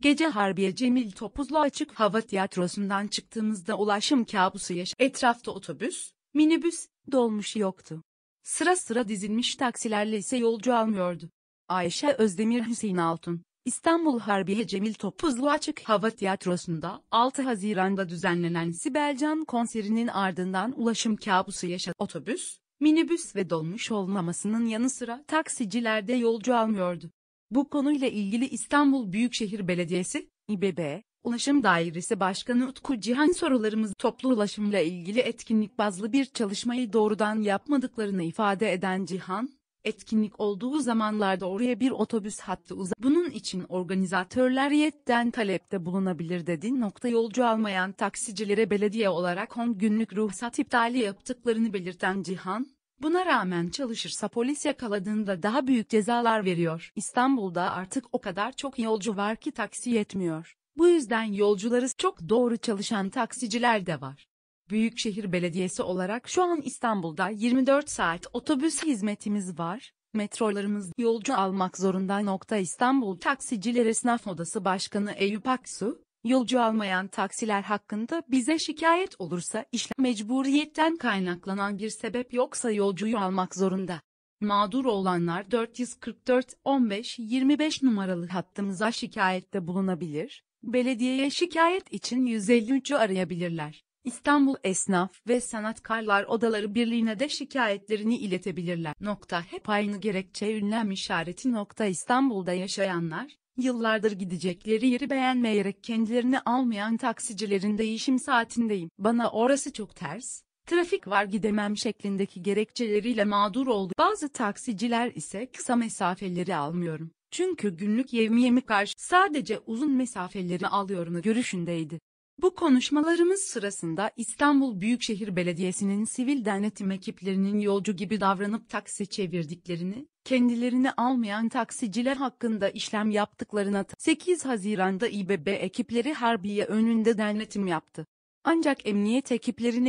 Gece Harbiye Cemil Topuzlu Açık Hava Tiyatrosu'ndan çıktığımızda ulaşım kabusu yaş. Etrafta otobüs, minibüs, dolmuş yoktu. Sıra sıra dizilmiş taksilerle ise yolcu almıyordu. Ayşe Özdemir Hüseyin Altun, İstanbul Harbiye Cemil Topuzlu Açık Hava Tiyatrosu'nda 6 Haziran'da düzenlenen Sibelcan konserinin ardından ulaşım kabusu yaşadı. Otobüs, minibüs ve dolmuş olmamasının yanı sıra taksicilerde yolcu almıyordu. Bu konuyla ilgili İstanbul Büyükşehir Belediyesi, İBB, Ulaşım Dairesi Başkanı Utku Cihan sorularımız toplu ulaşımla ilgili etkinlik bazlı bir çalışmayı doğrudan yapmadıklarını ifade eden Cihan, etkinlik olduğu zamanlarda oraya bir otobüs hattı uzak. Bunun için organizatörler yetten talepte bulunabilir dedi. Nokta yolcu almayan taksicilere belediye olarak 10 günlük ruhsat iptali yaptıklarını belirten Cihan, Buna rağmen çalışırsa polis yakaladığında daha büyük cezalar veriyor. İstanbul'da artık o kadar çok yolcu var ki taksi yetmiyor. Bu yüzden yolcuları çok doğru çalışan taksiciler de var. Büyükşehir Belediyesi olarak şu an İstanbul'da 24 saat otobüs hizmetimiz var. Metrolarımız yolcu almak zorunda. Nokta İstanbul Taksiciler Esnaf Odası Başkanı Eyüp Aksu, Yolcu almayan taksiler hakkında bize şikayet olursa işlem mecburiyetten kaynaklanan bir sebep yoksa yolcuyu almak zorunda. Mağdur olanlar 444 15 25 numaralı hattımıza şikayette bulunabilir, belediyeye şikayet için 153'ü arayabilirler. İstanbul Esnaf ve Sanatkarlar Odaları Birliği'ne de şikayetlerini iletebilirler. Nokta hep aynı gerekçe ünlem işareti nokta İstanbul'da yaşayanlar, Yıllardır gidecekleri yeri beğenmeyerek kendilerini almayan taksicilerin değişim saatindeyim. Bana orası çok ters, trafik var gidemem şeklindeki gerekçeleriyle mağdur oldu. Bazı taksiciler ise kısa mesafeleri almıyorum. Çünkü günlük yevmiyemi karşı sadece uzun mesafeleri alıyorum görüşündeydi. Bu konuşmalarımız sırasında İstanbul Büyükşehir Belediyesi'nin sivil denetim ekiplerinin yolcu gibi davranıp taksi çevirdiklerini, kendilerini almayan taksiciler hakkında işlem yaptıklarına 8 Haziran'da İBB ekipleri Harbiye önünde denetim yaptı. Ancak emniyet ekiplerine